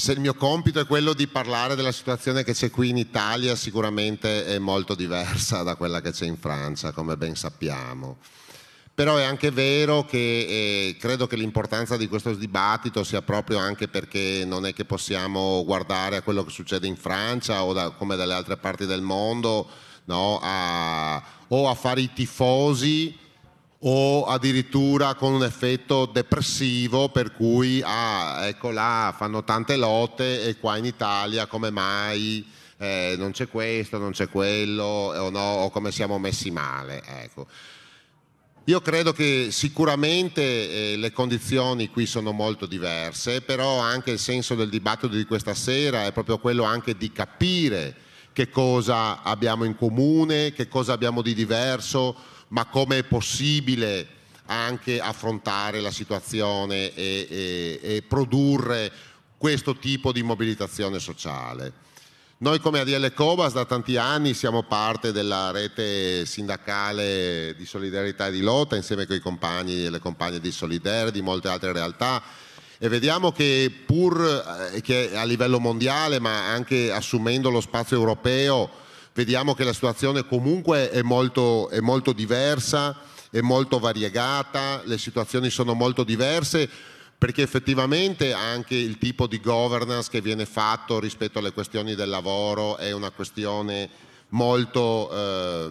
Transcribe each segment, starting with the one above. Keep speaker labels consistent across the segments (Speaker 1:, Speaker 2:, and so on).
Speaker 1: se il mio compito è quello di parlare della situazione che c'è qui in Italia, sicuramente è molto diversa da quella che c'è in Francia, come ben sappiamo. Però è anche vero che eh, credo che l'importanza di questo dibattito sia proprio anche perché non è che possiamo guardare a quello che succede in Francia o da, come dalle altre parti del mondo, no? a, o a fare i tifosi o addirittura con un effetto depressivo per cui ah, ecco là, fanno tante lotte e qua in Italia come mai eh, non c'è questo, non c'è quello o, no, o come siamo messi male. Ecco. Io credo che sicuramente eh, le condizioni qui sono molto diverse, però anche il senso del dibattito di questa sera è proprio quello anche di capire che cosa abbiamo in comune, che cosa abbiamo di diverso, ma come è possibile anche affrontare la situazione e, e, e produrre questo tipo di mobilitazione sociale. Noi come ADL Cobas da tanti anni siamo parte della rete sindacale di solidarietà e di lotta insieme con i compagni e le compagne di Solidaire, di molte altre realtà e vediamo che pur eh, che a livello mondiale ma anche assumendo lo spazio europeo vediamo che la situazione comunque è molto, è molto diversa, è molto variegata, le situazioni sono molto diverse perché effettivamente anche il tipo di governance che viene fatto rispetto alle questioni del lavoro è una questione molto eh,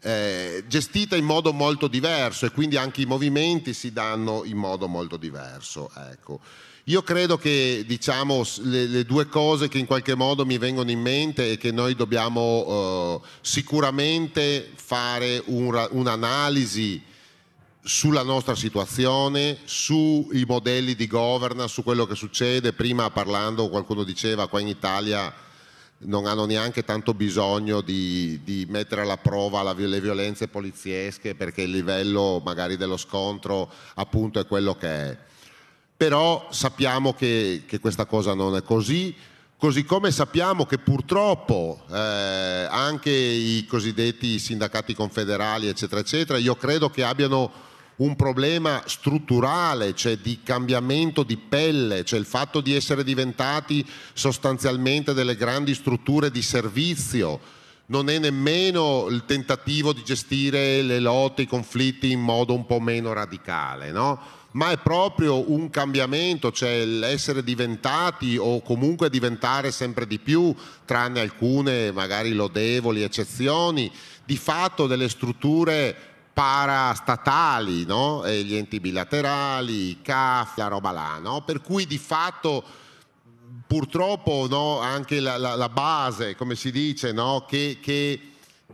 Speaker 1: eh, gestita in modo molto diverso e quindi anche i movimenti si danno in modo molto diverso. Ecco. Io credo che diciamo, le, le, due cose che in qualche modo mi vengono in mente è che noi dobbiamo eh, sicuramente fare un, un'analisi sulla nostra situazione, sui modelli di governance, su quello che succede. Prima parlando qualcuno diceva qua in Italia non hanno neanche tanto bisogno di, di mettere alla prova la, le violenze poliziesche perché il livello magari dello scontro appunto è quello che è però sappiamo che, che questa cosa non è così, così come sappiamo che purtroppo eh, anche i cosiddetti sindacati confederali, eccetera, eccetera, io credo che abbiano un problema strutturale, cioè di cambiamento di pelle, cioè il fatto di essere diventati sostanzialmente delle grandi strutture di servizio. Non è nemmeno il tentativo di gestire le lotte, i conflitti in modo un po' meno radicale, no? ma è proprio un cambiamento, cioè l'essere diventati o comunque diventare sempre di più, tranne alcune magari lodevoli eccezioni, di fatto delle strutture parastatali, no? gli enti bilaterali, i CAF, la roba là, no? per cui di fatto purtroppo no, anche la, la, la, base, come si dice, che, che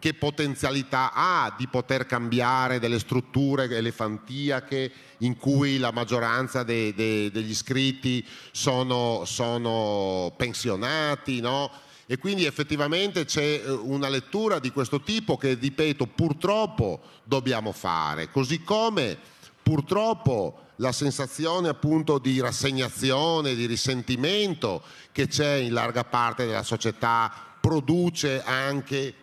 Speaker 1: che potenzialità ha di poter cambiare delle strutture elefantiache in cui la maggioranza de, de, degli iscritti sono, sono pensionati, no? E quindi effettivamente c'è eh, una lettura di questo tipo che, ripeto, purtroppo dobbiamo fare, così come purtroppo la sensazione appunto di rassegnazione, di risentimento che c'è in larga parte della società produce anche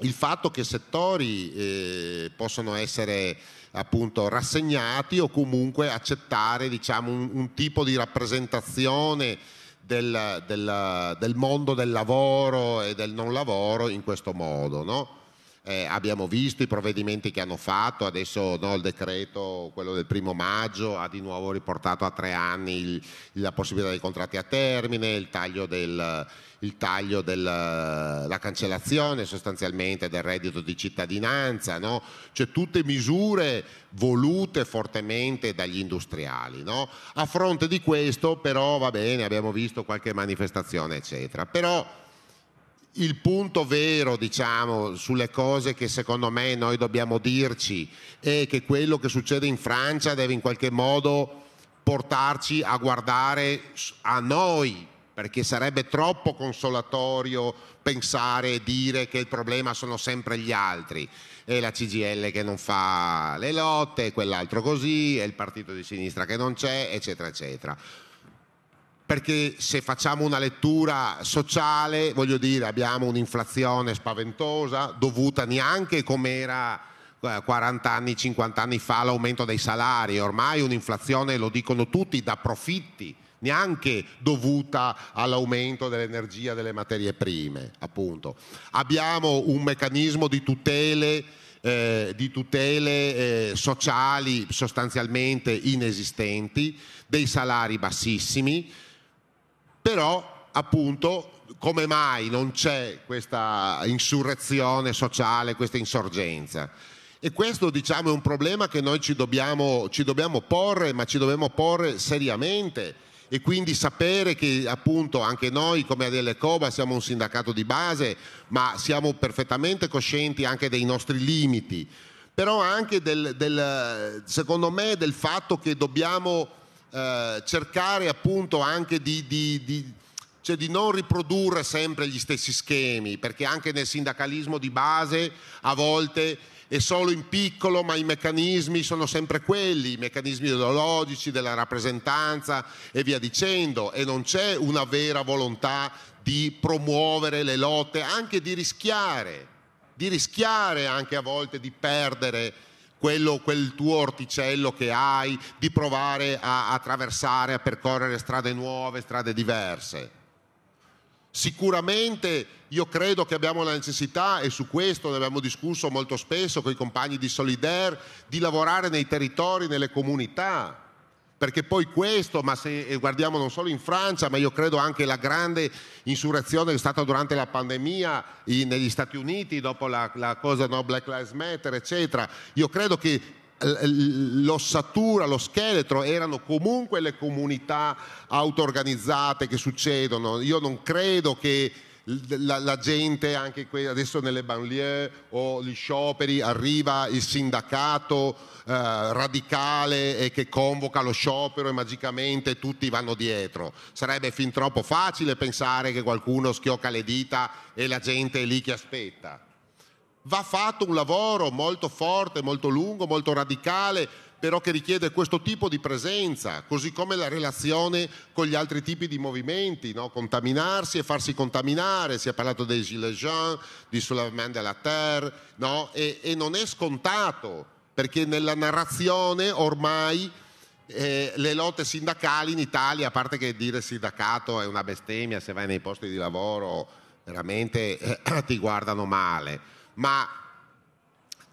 Speaker 1: il fatto che settori eh, possono essere appunto rassegnati o comunque accettare diciamo, un, un tipo di rappresentazione del, del, del, mondo del lavoro e del non lavoro in questo modo. No? eh, abbiamo visto i provvedimenti che hanno fatto, adesso no, il decreto, quello del primo maggio, ha di nuovo riportato a tre anni il, la possibilità dei contratti a termine, il taglio del, il taglio della cancellazione sostanzialmente del reddito di cittadinanza, no? cioè tutte misure volute fortemente dagli industriali. No? A fronte di questo però va bene, abbiamo visto qualche manifestazione eccetera, però il punto vero, diciamo, sulle cose che secondo me noi dobbiamo dirci è che quello che succede in Francia deve in qualche modo portarci a guardare a noi, perché sarebbe troppo consolatorio pensare e dire che il problema sono sempre gli altri. È la CGL che non fa le lotte, quell'altro così, è il partito di sinistra che non c'è, eccetera, eccetera perché se facciamo una lettura sociale, voglio dire, abbiamo un'inflazione spaventosa dovuta neanche come era 40 eh, anni, 50 anni fa all'aumento dei salari, ormai un'inflazione, lo dicono tutti, da profitti, neanche dovuta all'aumento dell'energia, delle materie prime, appunto. Abbiamo un meccanismo di tutele eh, di tutele eh, sociali sostanzialmente inesistenti, dei salari bassissimi, però appunto come mai non c'è questa insurrezione sociale, questa insorgenza. E questo diciamo, è un problema che noi ci dobbiamo, ci dobbiamo porre, ma ci dobbiamo porre seriamente e quindi sapere che appunto anche noi come Adele Coba siamo un sindacato di base, ma siamo perfettamente coscienti anche dei nostri limiti, però anche del, del, secondo me del fatto che dobbiamo eh, cercare appunto anche di, di, di, cioè di, non riprodurre sempre gli stessi schemi, perché anche nel sindacalismo di base a volte è solo in piccolo, ma i meccanismi sono sempre quelli, i meccanismi ideologici della rappresentanza e via dicendo, e non c'è una vera volontà di promuovere le lotte, anche di rischiare, di rischiare anche a volte di perdere quello, quel tuo orticello che hai, di provare a attraversare, a percorrere strade nuove, strade diverse. Sicuramente io credo che abbiamo la necessità, e su questo ne abbiamo discusso molto spesso con i compagni di Solidaire, di lavorare nei territori, nelle comunità, perché poi questo, ma se eh, guardiamo non solo in Francia, ma io credo anche la grande insurrezione che è stata durante la pandemia in, negli Stati Uniti, dopo la, la cosa no, Black Lives Matter, eccetera, io credo che l'ossatura, lo scheletro erano comunque le comunità auto-organizzate che succedono. Io non credo che la, la gente, anche que- adesso nelle banlieue o gli scioperi, arriva il sindacato eh, radicale e che convoca lo sciopero e magicamente tutti vanno dietro. Sarebbe fin troppo facile pensare che qualcuno schiocca le dita e la gente è lì che aspetta. Va fatto un lavoro molto forte, molto lungo, molto radicale però che richiede questo tipo di presenza, così come la relazione con gli altri tipi di movimenti, no? contaminarsi e farsi contaminare, si è parlato dei Gilets jaunes, di Soulèvement de la Terre, no? e, e non è scontato, perché nella narrazione ormai eh, le lotte sindacali in Italia, a parte che dire sindacato è una bestemmia, se vai nei posti di lavoro veramente eh, ti guardano male, ma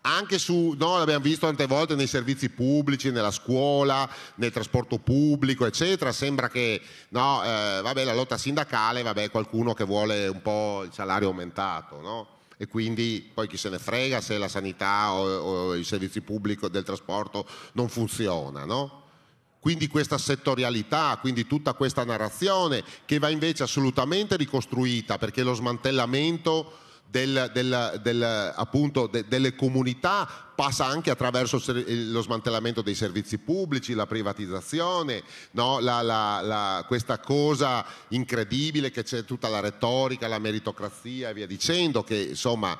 Speaker 1: anche su, no, l'abbiamo visto tante volte nei servizi pubblici, nella scuola, nel trasporto pubblico, eccetera, sembra che no, eh, vabbè, la lotta sindacale, vabbè, qualcuno che vuole un po' il salario aumentato, no? E quindi poi chi se ne frega se la sanità o, o i servizi pubblici del trasporto non funzionano. Quindi questa settorialità, quindi tutta questa narrazione che va invece assolutamente ricostruita perché lo smantellamento del, del, del, appunto, de, delle comunità passa anche attraverso lo smantellamento dei servizi pubblici, la privatizzazione, no? la, la, la, questa cosa incredibile che c'è tutta la retorica, la meritocrazia e via dicendo, che insomma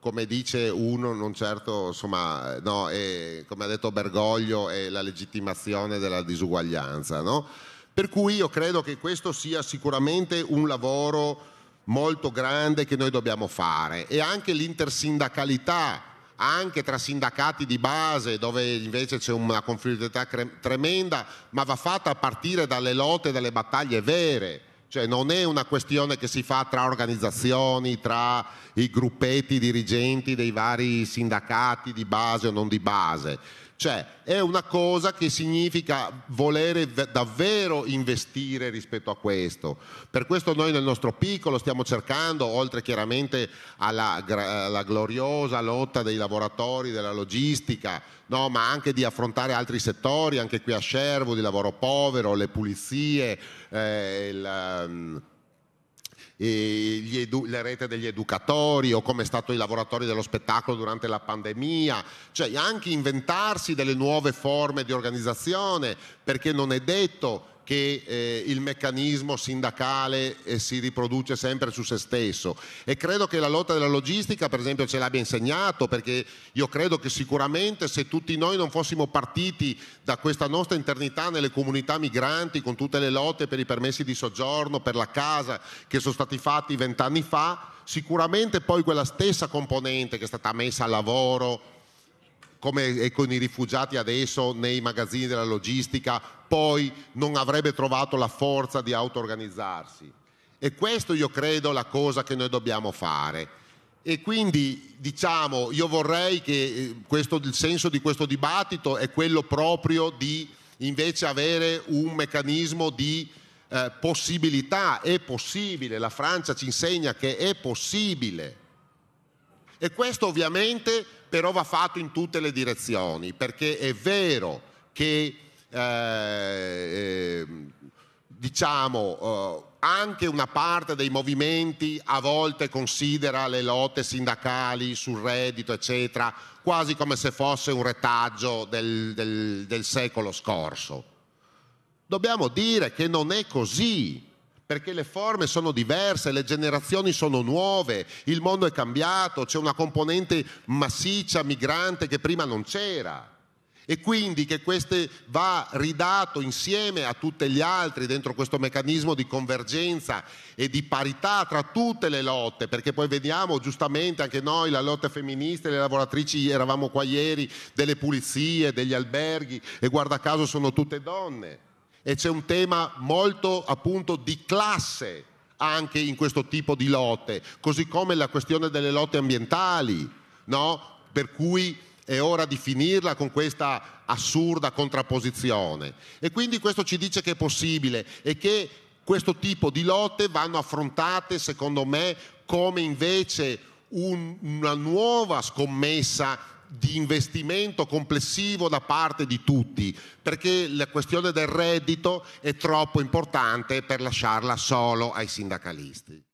Speaker 1: come dice uno, non certo, insomma, no, è, come ha detto Bergoglio, è la legittimazione della disuguaglianza. No? Per cui io credo che questo sia sicuramente un lavoro molto grande che noi dobbiamo fare e anche l'intersindacalità anche tra sindacati di base dove invece c'è una conflittualità tremenda, ma va fatta a partire dalle lotte, e dalle battaglie vere. Cioè non è una questione che si fa tra organizzazioni, tra i gruppetti dirigenti dei vari sindacati di base o non di base. Cioè è una cosa che significa volere davvero investire rispetto a questo. Per questo noi nel nostro piccolo stiamo cercando, oltre chiaramente alla, alla gloriosa lotta dei lavoratori della logistica, no, ma anche di affrontare altri settori, anche qui a Cervo, di lavoro povero, le pulizie, eh, il... Ehm, edu- la rete degli educatori o come è stato i lavoratori dello spettacolo durante la pandemia, cioè anche inventarsi delle nuove forme di organizzazione, perché non è detto che eh, il meccanismo sindacale eh, si riproduce sempre su se stesso e credo che la lotta della logistica per esempio ce l'abbia insegnato perché io credo che sicuramente se tutti noi non fossimo partiti da questa nostra internità nelle comunità migranti con tutte le lotte per i permessi di soggiorno, per la casa che sono stati fatti vent'anni fa, sicuramente poi quella stessa componente che è stata messa a lavoro come è con i rifugiati adesso nei magazzini della logistica, poi non avrebbe trovato la forza di auto-organizzarsi. E questo io credo la cosa che noi dobbiamo fare. E quindi diciamo, io vorrei che eh, questo, il senso di questo dibattito è quello proprio di invece avere un meccanismo di eh, possibilità, è possibile, la Francia ci insegna che è possibile. E questo ovviamente però va fatto in tutte le direzioni, perché è vero che eh, ehm, diciamo, eh, anche una parte dei movimenti a volte considera le lotte sindacali sul reddito, eccetera, quasi come se fosse un retaggio del, del, del secolo scorso. Dobbiamo dire che non è così, perché le forme sono diverse, le generazioni sono nuove, il mondo è cambiato, c'è una componente massiccia, migrante che prima non c'era. E quindi che queste va ridato insieme a tutti gli altri dentro questo meccanismo di convergenza e di parità tra tutte le lotte, perché poi vediamo giustamente anche noi la lotta femminista, le lavoratrici, eravamo qua ieri, delle pulizie, degli alberghi e guarda caso sono tutte donne e c'è un tema molto appunto di classe anche in questo tipo di lotte, così come la questione delle lotte ambientali, no? per cui è ora di finirla con questa assurda contrapposizione. E quindi questo ci dice che è possibile e che questo tipo di lotte vanno affrontate, secondo me, come invece un, una nuova scommessa di investimento complessivo da parte di tutti, perché la questione del reddito è troppo importante per lasciarla solo ai sindacalisti.